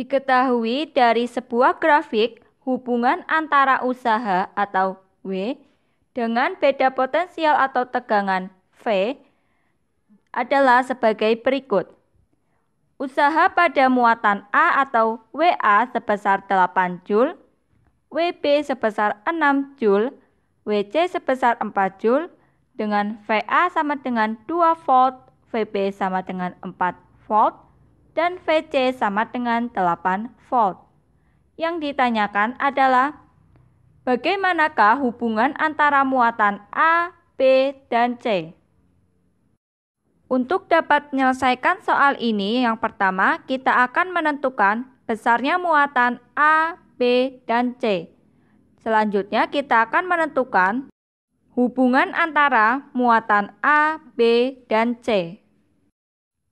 Diketahui dari sebuah grafik hubungan antara usaha atau W dengan beda potensial atau tegangan V adalah sebagai berikut. Usaha pada muatan A atau WA sebesar 8 Joule, WB sebesar 6 Joule, WC sebesar 4 Joule, dengan VA sama dengan 2 volt, VB sama dengan 4 volt, dan VC sama dengan 8 volt. Yang ditanyakan adalah bagaimanakah hubungan antara muatan A, B, dan C? Untuk dapat menyelesaikan soal ini, yang pertama kita akan menentukan besarnya muatan A, B, dan C. Selanjutnya kita akan menentukan hubungan antara muatan A, B, dan C.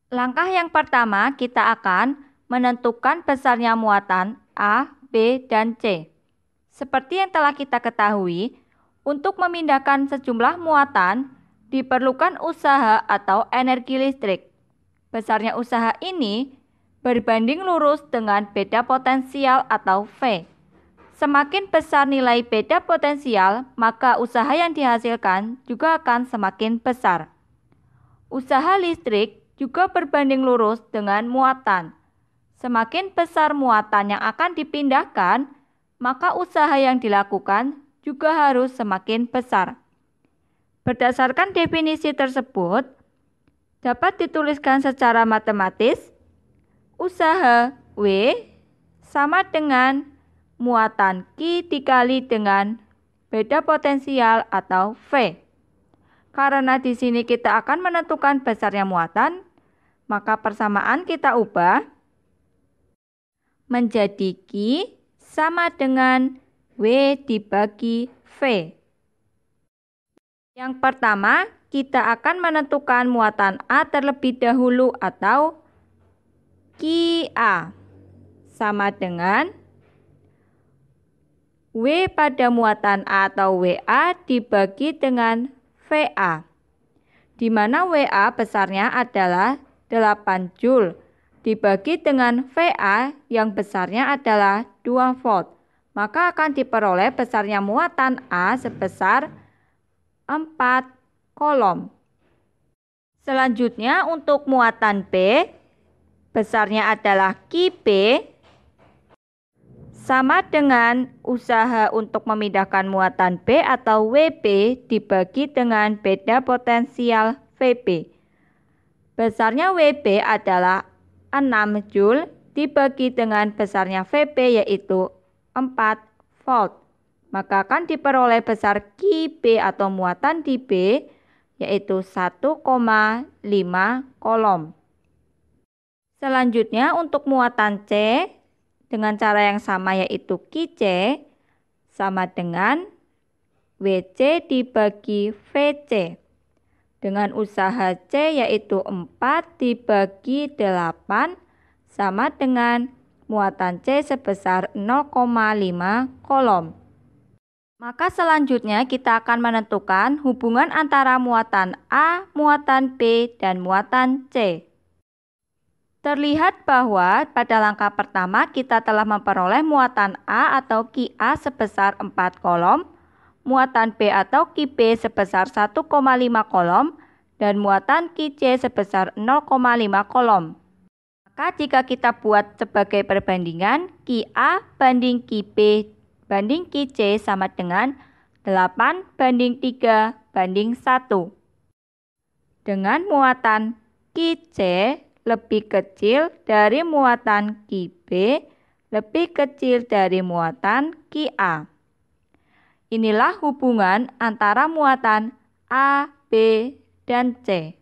Langkah yang pertama, kita akan menentukan besarnya muatan A, B, dan C. Seperti yang telah kita ketahui, untuk memindahkan sejumlah muatan diperlukan usaha atau energi listrik. Besarnya usaha ini berbanding lurus dengan beda potensial atau V. Semakin besar nilai beda potensial, maka usaha yang dihasilkan juga akan semakin besar. Usaha listrik juga berbanding lurus dengan muatan. Semakin besar muatan yang akan dipindahkan, maka usaha yang dilakukan juga harus semakin besar. Berdasarkan definisi tersebut, dapat dituliskan secara matematis usaha W sama dengan muatan Q dikali dengan beda potensial atau V. Karena di sini kita akan menentukan besarnya muatan, maka persamaan kita ubah menjadi Q sama dengan W dibagi V. Yang pertama, kita akan menentukan muatan A terlebih dahulu atau a sama dengan W pada muatan A atau WA dibagi dengan VA, di mana WA besarnya adalah 8 Joule dibagi dengan VA yang besarnya adalah 2 volt, maka akan diperoleh besarnya muatan A sebesar 4 kolom. Selanjutnya untuk muatan B, besarnya adalah QB, sama dengan usaha untuk memindahkan muatan B atau wp dibagi dengan beda potensial vp. Besarnya WP adalah 6 Joule dibagi dengan besarnya VP yaitu 4 volt. Maka akan diperoleh besar QB atau muatan di B yaitu 1,5 kolom. Selanjutnya untuk muatan C dengan cara yang sama yaitu QC sama dengan WC dibagi VC dengan usaha C yaitu 4 dibagi 8 sama dengan muatan C sebesar 0,5 kolom. Maka selanjutnya kita akan menentukan hubungan antara muatan A, muatan B, dan muatan C. Terlihat bahwa pada langkah pertama kita telah memperoleh muatan A atau QA sebesar 4 kolom, muatan B atau QB sebesar 1,5 kolom dan muatan QC sebesar 0,5 kolom. Maka jika kita buat sebagai perbandingan, QA banding QB banding QC sama dengan 8 banding 3 banding 1. Dengan muatan QC lebih kecil dari muatan QB lebih kecil dari muatan QA. Inilah hubungan antara muatan A, B, dan C.